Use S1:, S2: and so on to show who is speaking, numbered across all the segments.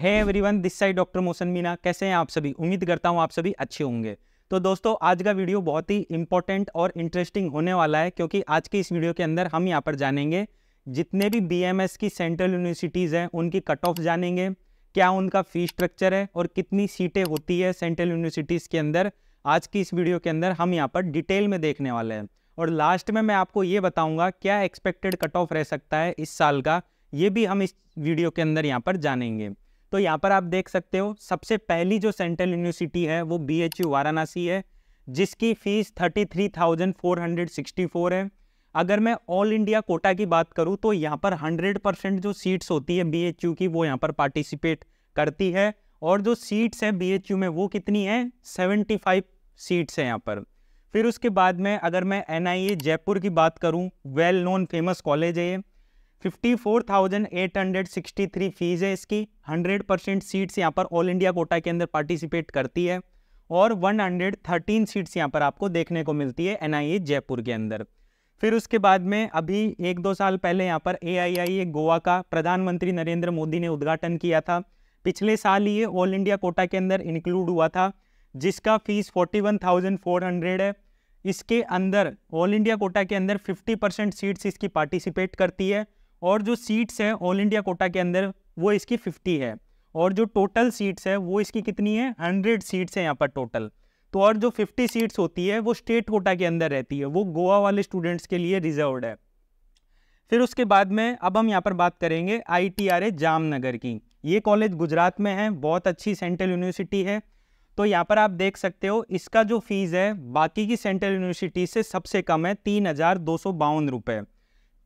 S1: है everyone this side doctor Mohsin Meena कैसे हैं आप सभी उम्मीद करता हूँ आप सभी अच्छे होंगे तो दोस्तों आज का वीडियो बहुत ही इंपॉर्टेंट और इंटरेस्टिंग होने वाला है क्योंकि आज के इस वीडियो के अंदर हम यहाँ पर जानेंगे जितने भी बी की सेंट्रल यूनिवर्सिटीज़ हैं उनकी कट ऑफ जानेंगे क्या उनका फ़ी स्ट्रक्चर है और कितनी सीटें होती है सेंट्रल यूनिवर्सिटीज़ के अंदर आज की इस वीडियो के अंदर हम यहाँ पर डिटेल में देखने वाले हैं और लास्ट में मैं आपको ये बताऊँगा क्या एक्सपेक्टेड कट ऑफ रह सकता है इस साल का ये भी हम इस वीडियो के अंदर यहाँ पर जानेंगे तो यहाँ पर आप देख सकते हो सबसे पहली जो सेंट्रल यूनिवर्सिटी है वो बी वाराणसी है जिसकी फीस 33,464 है अगर मैं ऑल इंडिया कोटा की बात करूँ तो यहाँ पर 100 परसेंट जो सीट्स होती है बी की वो यहाँ पर पार्टिसिपेट करती है और जो सीट्स हैं बी में वो कितनी है 75 सीट्स हैं यहाँ पर फिर उसके बाद में अगर मैं एन जयपुर की बात करूँ वेल नोन फेमस कॉलेज है ये 54,863 फीस है इसकी 100 परसेंट सीट्स यहाँ पर ऑल इंडिया कोटा के अंदर पार्टिसिपेट करती है और 113 सीट्स यहाँ पर आपको देखने को मिलती है एनआईए e जयपुर के अंदर फिर उसके बाद में अभी एक दो साल पहले यहाँ पर e, ए आई गोवा का प्रधानमंत्री नरेंद्र मोदी ने उद्घाटन किया था पिछले साल ये ऑल इंडिया कोटा के अंदर इंक्लूड हुआ था जिसका फीस हंड्रेड है इसके अंदर ऑल इंडिया कोटा के अंदर 50 परसेंट सीट्स इसकी पार्टिसिपेट करती है और जो सीट्स हैं ऑल इंडिया कोटा के अंदर वो इसकी फिफ्टी है और जो टोटल सीट्स है वो इसकी कितनी है हंड्रेड सीट्स हैं यहाँ पर टोटल तो और जो फिफ्टी सीट्स होती है वो स्टेट कोटा के अंदर रहती है वो गोवा वाले स्टूडेंट्स के लिए रिजर्व है फिर उसके बाद में अब हम यहाँ पर बात करेंगे आई टी जामनगर की ये कॉलेज गुजरात में है बहुत अच्छी सेंट्रल यूनिवर्सिटी है तो यहाँ पर आप देख सकते हो इसका जो फीस है बाकी की सेंट्रल यूनिवर्सिटी से सबसे कम है तीन हज़ार दो सौ बावन रुपये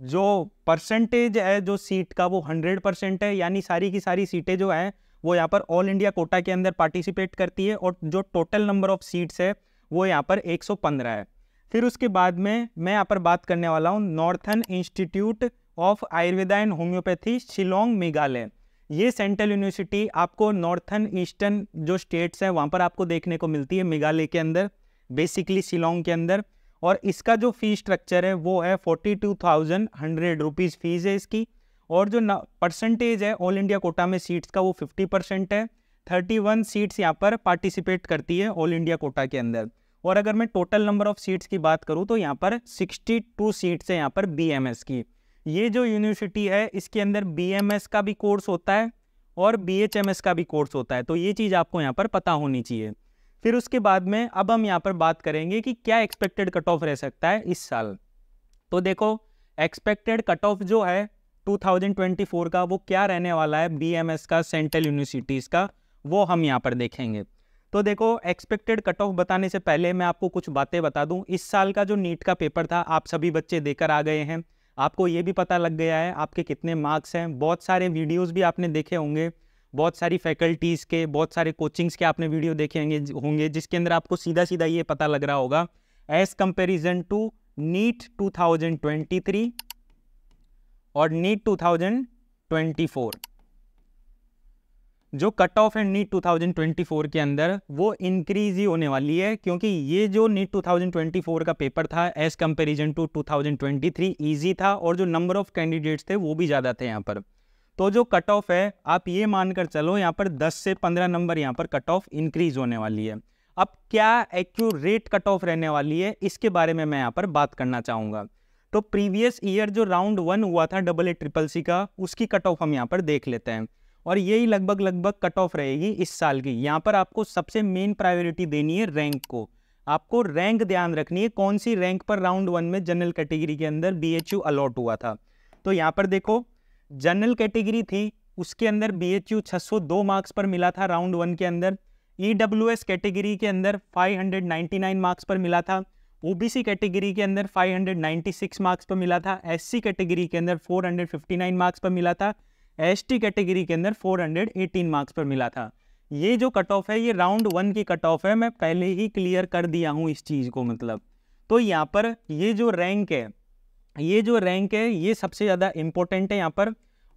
S1: जो परसेंटेज है जो सीट का वो हंड्रेड परसेंट है यानी सारी की सारी सीटें जो हैं वो यहाँ पर ऑल इंडिया कोटा के अंदर पार्टिसिपेट करती है और जो टोटल नंबर ऑफ सीट्स है वो यहाँ पर 115 है फिर उसके बाद में मैं यहाँ पर बात करने वाला हूँ northern institute of Ayurveda and homoeopathy Shillong Meghalaya ये सेंट्रल यूनिवर्सिटी आपको नॉर्थन ईस्टर्न जो स्टेट्स हैं वहाँ पर आपको देखने को मिलती है मेघालय के अंदर बेसिकली शिलोंग के अंदर और इसका जो फ़ी स्ट्रक्चर है वो है forty two thousand hundred rupees fees है इसकी और जो परसेंटेज है ऑल इंडिया कोटा में सीट्स का वो फिफ्टी परसेंट है थर्टी वन सीट्स यहाँ पर पार्टिसिपेट करती है ऑल इंडिया कोटा के अंदर और अगर मैं टोटल नंबर ऑफ सीट्स की बात करूँ तो यहाँ पर सिक्सटी टू सीट्स है यहाँ पर बी एम एस की ये जो यूनिवर्सिटी है इसके अंदर बी एम एस का भी कोर्स होता है और बी एच एम एस का भी कोर्स होता है तो ये चीज़ आपको यहाँ पर पता होनी चाहिए फिर उसके बाद में अब हम यहाँ पर बात करेंगे कि क्या एक्सपेक्टेड कट ऑफ रह सकता है इस साल तो देखो एक्सपेक्टेड कट ऑफ जो है 2024 का वो क्या रहने वाला है बीएमएस का सेंट्रल यूनिवर्सिटीज़ का वो हम यहाँ पर देखेंगे तो देखो एक्सपेक्टेड कट ऑफ बताने से पहले मैं आपको कुछ बातें बता दूँ इस साल का जो नीट का पेपर था आप सभी बच्चे देकर आ गए हैं आपको ये भी पता लग गया है आपके कितने मार्क्स हैं बहुत सारे वीडियोज़ भी आपने देखे होंगे बहुत सारी फैकल्टीज़ के बहुत सारे कोचिंग्स के आपने वीडियो देखे होंगे होंगे जिसके अंदर आपको सीधा सीधा ये पता लग रहा होगा एज कंपेरिजन टू नीट 2023 और नीट 2024 जो कट ऑफ है नीट 2024 के अंदर वो इंक्रीज ही होने वाली है क्योंकि ये जो नीट 2024 का पेपर था एज कंपेरिजन टू 2023 इजी था और जो नंबर ऑफ कैंडिडेट्स थे वो भी ज़्यादा थे यहाँ पर तो जो कट ऑफ है आप ये मानकर चलो यहाँ पर 10 से 15 नंबर यहाँ पर कट ऑफ इंक्रीज होने वाली है अब क्या एक्यूरेट कट ऑफ रहने वाली है इसके बारे में मैं यहाँ पर बात करना चाहूँगा तो प्रीवियस ईयर जो राउंड वन हुआ था डबल ए ट्रिपल सी का उसकी कट ऑफ हम यहाँ पर देख लेते हैं और यही लगभग लगभग कट ऑफ रहेगी इस साल की यहाँ पर आपको सबसे मेन प्रायोरिटी देनी है रैंक को आपको रैंक ध्यान रखनी है कौन सी रैंक पर राउंड वन में जनरल कैटेगरी के अंदर बी अलॉट हुआ था तो यहाँ पर देखो जनरल कैटेगरी थी उसके अंदर बी एच यू दो मार्क्स पर मिला था राउंड वन के अंदर ई डब्ल्यू एस कैटेगरी के अंदर 599 मार्क्स पर मिला था सी कैटेगरी के अंदर 596 मार्क्स पर मिला था सी कैटेगरी के अंदर 459 मार्क्स पर मिला था टी कैटेगरी के अंदर 418 मार्क्स पर मिला था ये जो कट ऑफ है ये राउंड वन की कट ऑफ है मैं पहले ही क्लियर कर दिया हूँ इस चीज़ को मतलब तो यहाँ पर ये जो रैंक है ये जो रैंक है ये सबसे ज़्यादा इम्पोर्टेंट है यहाँ पर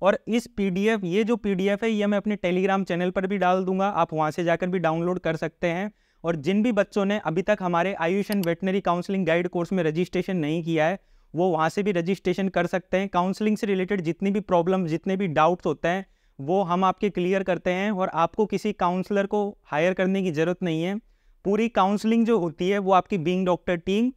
S1: और इस पीडीएफ ये जो पीडीएफ है ये मैं अपने टेलीग्राम चैनल पर भी डाल दूंगा आप वहाँ से जाकर भी डाउनलोड कर सकते हैं और जिन भी बच्चों ने अभी तक हमारे AYUSH and veterinary counselling guide course में रजिस्ट्रेशन नहीं किया है वो वहाँ से भी रजिस्ट्रेशन कर सकते हैं काउंसलिंग से रिलेटेड जितनी भी प्रॉब्लम जितने भी डाउट्स होते हैं वो हम आपके क्लियर करते हैं और आपको किसी काउंसलर को हायर करने की ज़रूरत नहीं है पूरी काउंसलिंग जो होती है वो आपकी बींग डॉक्टर टीम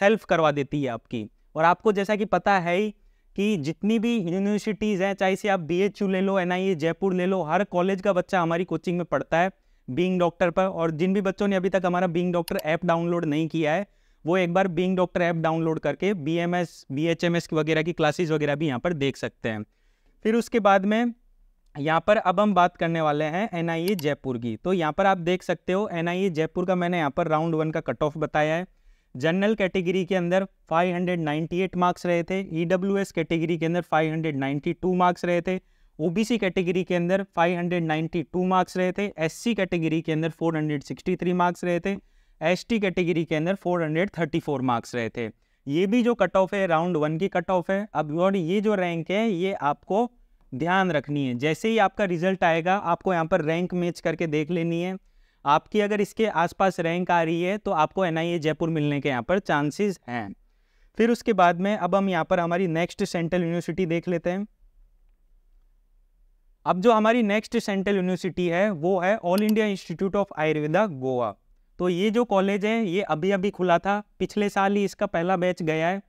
S1: सेल्फ करवा देती है आपकी और आपको जैसा कि पता है ही कि जितनी भी यूनिवर्सिटीज़ हैं चाहे से आप बी ले लो एन जयपुर ले लो हर कॉलेज का बच्चा हमारी कोचिंग में पढ़ता है बींग डॉक्टर पर और जिन भी बच्चों ने अभी तक हमारा बींग डॉक्टर ऐप डाउनलोड नहीं किया है वो एक बार बींग डॉक्टर ऐप डाउनलोड करके B M S B H M S वगैरह की क्लासेज वगैरह भी यहाँ पर देख सकते हैं फिर उसके बाद में यहाँ पर अब हम बात करने वाले हैं एन जयपुर की तो यहाँ पर आप देख सकते हो एन जयपुर का मैंने यहाँ पर राउंड वन का कट ऑफ बताया है जनरल कैटेगरी के अंदर 598 मार्क्स रहे थे ईडब्ल्यूएस e कैटेगरी के अंदर 592 मार्क्स रहे थे ओबीसी कैटेगरी के अंदर 592 मार्क्स रहे थे एससी कैटेगरी के अंदर 463 मार्क्स रहे थे एसटी कैटेगरी के अंदर 434 मार्क्स रहे थे ये भी जो कट ऑफ है राउंड वन की कट ऑफ है अब और ये जो रैंक है ये आपको ध्यान रखनी है जैसे ही आपका रिजल्ट आएगा आपको यहाँ पर रैंक मैच करके देख लेनी है आपकी अगर इसके आसपास रैंक आ रही है तो आपको एन जयपुर मिलने के यहाँ पर चांसेस हैं फिर उसके बाद में अब हम यहाँ पर हमारी नेक्स्ट सेंट्रल यूनिवर्सिटी देख लेते हैं अब जो हमारी नेक्स्ट सेंट्रल यूनिवर्सिटी है वो है all India institute of Ayurveda Goa तो ये जो कॉलेज है ये अभी अभी खुला था पिछले साल ही इसका पहला बैच गया है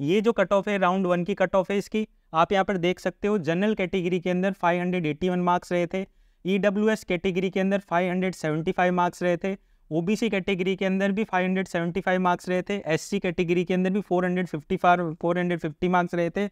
S1: ये जो कट ऑफ है राउंड वन की कट ऑफ है इसकी आप यहाँ पर देख सकते हो जनरल कैटेगरी के अंदर 581 मार्क्स रहे थे ई डब्ल्यू एस कैटेगरी के अंदर 575 मार्क्स रहे थे ओबीसी कैटेगरी के अंदर भी 575 मार्क्स रहे थे एससी कैटेगरी के अंदर भी 454 450 मार्क्स रहे थे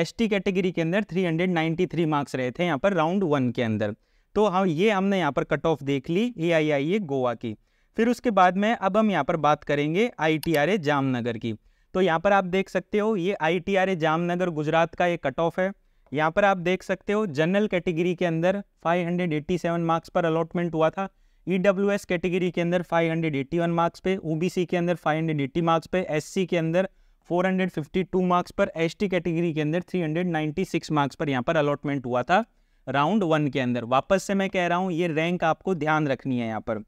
S1: एसटी कैटेगरी के अंदर 393 मार्क्स रहे थे यहाँ पर राउंड वन के अंदर तो हम हाँ, ये हमने यहाँ पर कट ऑफ देख ली ए आई आई ए गोवा की फिर उसके बाद में अब हम यहाँ पर बात करेंगे I T R A Jamnagar की तो यहाँ पर आप देख सकते हो ये I T R A Jamnagar Gujarat का एक कट ऑफ है यहाँ पर आप देख सकते हो जनरल कैटेगरी के अंदर 587 मार्क्स पर अलॉटमेंट हुआ था ई e कैटेगरी के अंदर 581 मार्क्स पे ओबीसी के अंदर 580 मार्क्स पे एससी के अंदर 452 मार्क्स पर एसटी कैटेगरी के अंदर 396 मार्क्स पर यहाँ पर अलॉटमेंट हुआ था राउंड वन के अंदर वापस से मैं कह रहा हूँ ये रैंक आपको ध्यान रखनी है यहाँ पर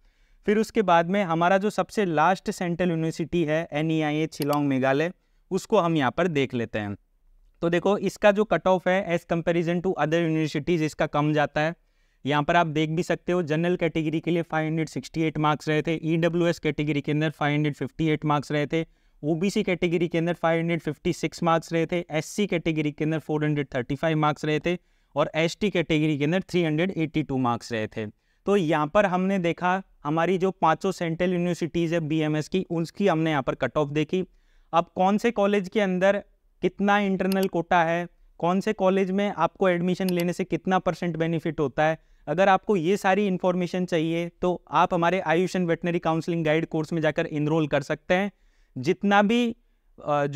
S1: फिर उसके बाद में हमारा जो सबसे लास्ट सेंट्रल यूनिवर्सिटी है N E I A Meghalaya उसको हम यहाँ पर देख लेते हैं तो देखो इसका जो कट ऑफ है as comparison to other universities इसका कम जाता है यहाँ पर आप देख भी सकते हो जनरल कैटेगरी के लिए 568 मार्क्स रहे थे ई e कैटेगरी के अंदर 558 मार्क्स रहे थे ओबीसी कैटेगरी के अंदर 556 मार्क्स रहे थे एससी कैटेगरी के अंदर 435 मार्क्स रहे थे और एसटी कैटेगरी के अंदर 382 मार्क्स रहे थे तो यहाँ पर हमने देखा हमारी जो पाँचों सेंट्रल यूनिवर्सिटीज़ है बी की उसकी हमने यहाँ पर कट ऑफ देखी अब कौन से कॉलेज के अंदर कितना इंटरनल कोटा है कौन से कॉलेज में आपको एडमिशन लेने से कितना परसेंट बेनिफिट होता है अगर आपको ये सारी इन्फॉर्मेशन चाहिए तो आप हमारे AYUSH and veterinary counselling guide course में जाकर इनरोल कर सकते हैं जितना भी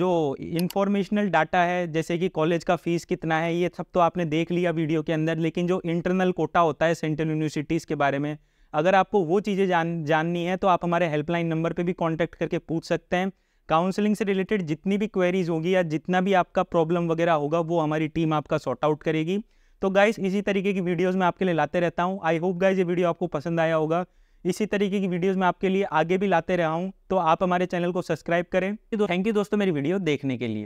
S1: जो इन्फॉर्मेशनल डाटा है जैसे कि कॉलेज का फीस कितना है ये सब तो आपने देख लिया वीडियो के अंदर लेकिन जो इंटरनल कोटा होता है सेंट्रल यूनिवर्सिटीज़ के बारे में अगर आपको वो चीज़ें जान जाननी है तो आप हमारे हेल्पलाइन नंबर पर भी कॉन्टैक्ट करके पूछ सकते हैं काउंसलिंग से रिलेटेड जितनी भी क्वेरीज होगी या जितना भी आपका प्रॉब्लम वगैरह होगा वो हमारी टीम आपका सॉर्ट आउट करेगी तो गाइज इसी तरीके की वीडियोज मैं आपके लिए लाते रहता हूँ आई होप गाइज ये वीडियो आपको पसंद आया होगा इसी तरीके की वीडियोस मैं आपके लिए आगे भी लाते रहा हूँ तो आप हमारे चैनल को सब्सक्राइब करें तो थैंक यू दोस्तों मेरी वीडियो देखने के लिए